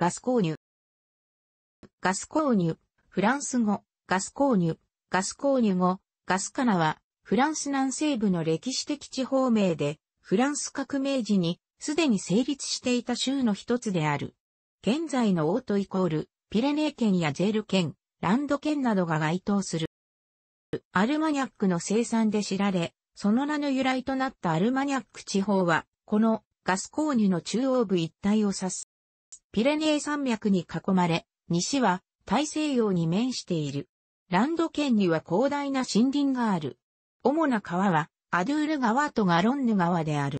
ガス購入。ガス購入、フランス語、ガス購入、ガス購入語、ガスカナは、フランス南西部の歴史的地方名で、フランス革命時に、すでに成立していた州の一つである。現在のオートイコール、ピレネー県やジェル県、ランド県などが該当する。アルマニャックの生産で知られ、その名の由来となったアルマニャック地方は、このガス購入の中央部一帯を指す。ピレネー山脈に囲まれ、西は大西洋に面している。ランド県には広大な森林がある。主な川は、アドゥール川とガロンヌ川である。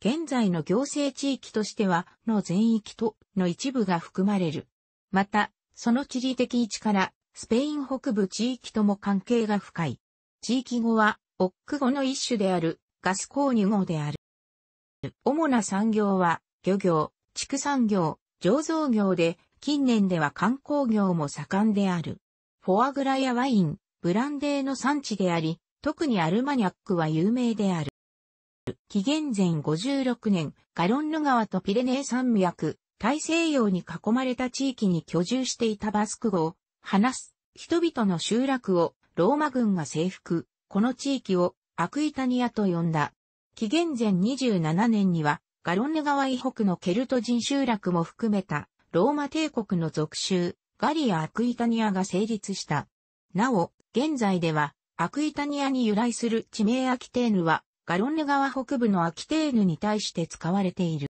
現在の行政地域としては、の全域と、の一部が含まれる。また、その地理的位置から、スペイン北部地域とも関係が深い。地域語は、オック語の一種である、ガスコーニュ語である。主な産業は、漁業、畜産業、醸造業で、近年では観光業も盛んである。フォアグラやワイン、ブランデーの産地であり、特にアルマニャックは有名である。紀元前56年、ガロンヌ川とピレネー山脈、大西洋に囲まれた地域に居住していたバスク語を話す人々の集落をローマ軍が征服、この地域をアクイタニアと呼んだ。紀元前27年にはガロンヌ川以北のケルト人集落も含めたローマ帝国の属州、ガリア・アクイタニアが成立した。なお、現在では、アクイタニアに由来する地名アキテーヌは、ガロンヌ川北部のアキテーヌに対して使われている。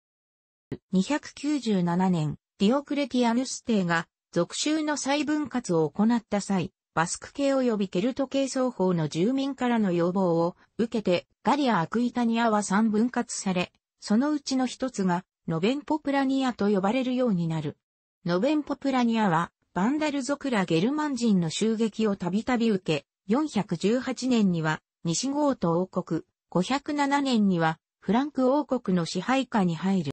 297年、ディオクレティアヌス帝が、属州の再分割を行った際、バスク系及びケルト系双方の住民からの要望を受けて、ガリア・アクイタニアは三分割され、そのうちの一つが、ノベンポプラニアと呼ばれるようになる。ノベンポプラニアは、バンダル族らゲルマン人の襲撃をたびたび受け、418年には、西ゴート王国、507年には、フランク王国の支配下に入る。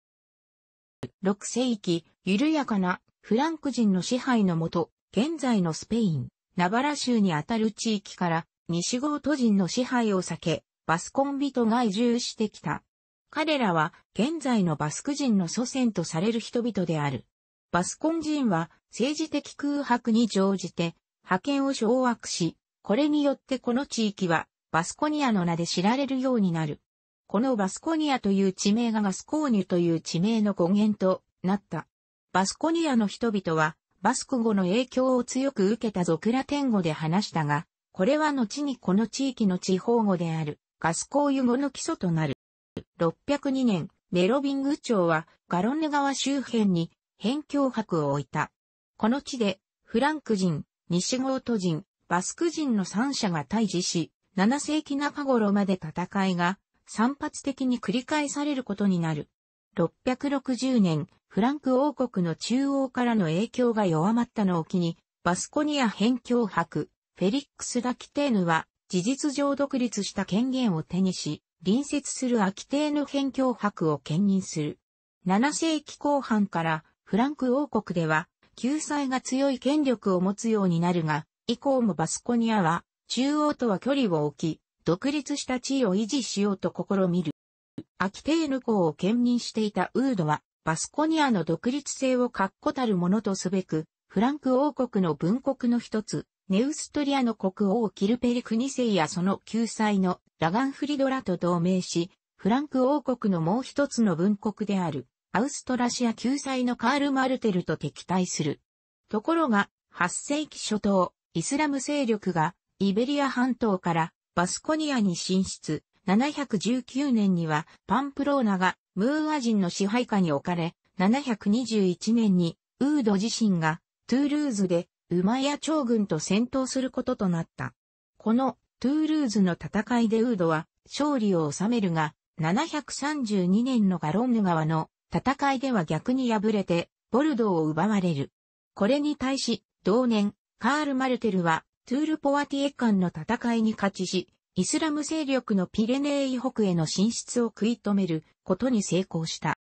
6世紀、緩やかなフランク人の支配のもと、現在のスペイン、ナバラ州にあたる地域から、西ゴート人の支配を避け、バスコンビトが移住してきた。彼らは現在のバスク人の祖先とされる人々である。バスコン人は政治的空白に乗じて覇権を掌握し、これによってこの地域はバスコニアの名で知られるようになる。このバスコニアという地名がガスコーニュという地名の語源となった。バスコニアの人々はバスク語の影響を強く受けたゾクラテン語で話したが、これは後にこの地域の地方語であるガスコーユ語の基礎となる。6 0 2年、メロビング朝はガロンヌ川周辺に辺境泊を置いた。この地で、フランク人、西ゴート人、バスク人の三者が対峙し、7世紀中頃まで戦いが散発的に繰り返されることになる。660年、フランク王国の中央からの影響が弱まったのを機に、バスコニア辺境伯、フェリックス・ラキテーヌは、事実上独立した権限を手にし、隣接するアキテーヌ辺境伯を兼任する。7世紀後半からフランク王国では救済が強い権力を持つようになるが、以降もバスコニアは中央とは距離を置き、独立した地位を維持しようと試みる。アキテーヌ公を兼任していたウードは、バスコニアの独立性を確固たるものとすべく、フランク王国の分国の一つ、ネウストリアの国王キルペリク2世やその救済のラガンフリドラと同盟し、フランク王国のもう一つの分国である、アウストラシア救済のカール・マルテルと敵対する。ところが、8世紀初頭、イスラム勢力が、イベリア半島からバスコニアに進出、719年にはパンプローナがムーア人の支配下に置かれ、721年にウード自身がトゥールーズでウマイヤ朝軍と戦闘することとなった。このトゥールーズの戦いでウードは勝利を収めるが、732年のガロンヌ川の戦いでは逆に敗れて、ボルドーを奪われる。これに対し、同年、カール・マルテルは、トゥール・ポワティエ間の戦いに勝ちし、イスラム勢力のピレネー以北への進出を食い止めることに成功した。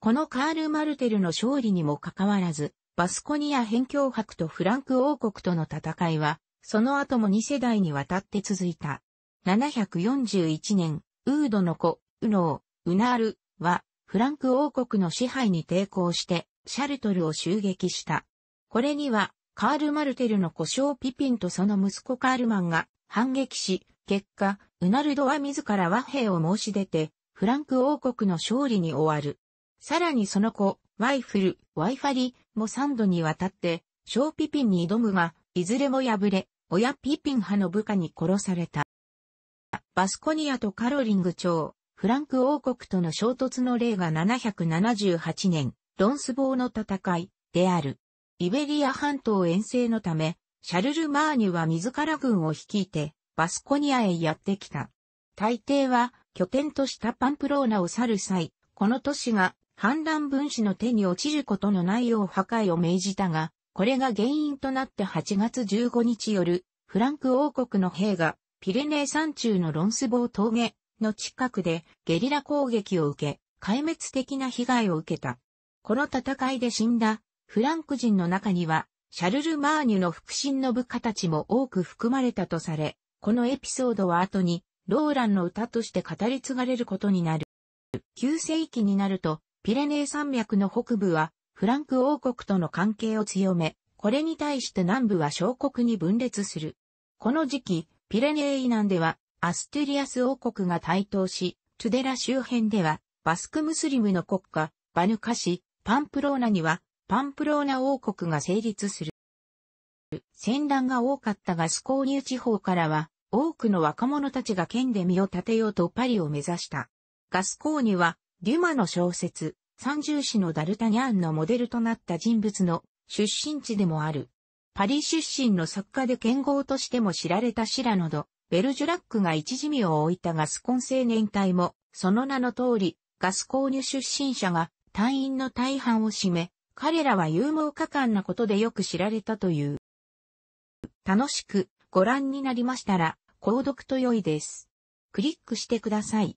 このカール・マルテルの勝利にもかかわらず、バスコニア辺境博とフランク王国との戦いは、その後も2世代にわたって続いた。741年、ウードの子、ウノー、ウナールは、フランク王国の支配に抵抗して、シャルトルを襲撃した。これには、カール・マルテルの故障ピピンとその息子カールマンが反撃し、結果、ウナルドは自ら和平を申し出て、フランク王国の勝利に終わる。さらにその子、ワイフル、ワイファリも3度にわたって、ショーピピンに挑むが、いずれも敗れ、親ピピン派の部下に殺された。バスコニアとカロリング朝、フランク王国との衝突の例が778年、ロンスボーの戦いである。イベリア半島遠征のため、シャルル・マーニュは自ら軍を率いて、バスコニアへやってきた。大抵は、拠点としたパンプローナを去る際、この都市が反乱分子の手に落ちることのないよう破壊を命じたが、これが原因となって8月15日夜、フランク王国の兵が、ピレネー山中のロンスボー峠の近くでゲリラ攻撃を受け、壊滅的な被害を受けた。この戦いで死んだフランク人の中には、シャルル・マーニュの腹心の部下たちも多く含まれたとされ、このエピソードは後に、ローランの歌として語り継がれることになる。9世紀になると、ピレネー山脈の北部はフランク王国との関係を強め、これに対して南部は小国に分裂する。この時期、ピレネー以南では、アストゥリアス王国が台頭し、トゥデラ周辺では、バスクムスリムの国家、バヌカ氏。パンプローナには、パンプローナ王国が成立する。戦乱が多かったがスコーニュ地方からは、多くの若者たちが県で身を立てようとパリを目指した。ガスコーニュは、デュマの小説、三重市のダルタニャンのモデルとなった人物の出身地でもある。パリ出身の作家で剣豪としても知られたシラノド、ベルジュラックが一時身を置いたガスコン青年隊も、その名の通り、ガス購入出身者が隊員の大半を占め、彼らは勇猛果敢なことでよく知られたという。楽しくご覧になりましたら、購読と良いです。クリックしてください。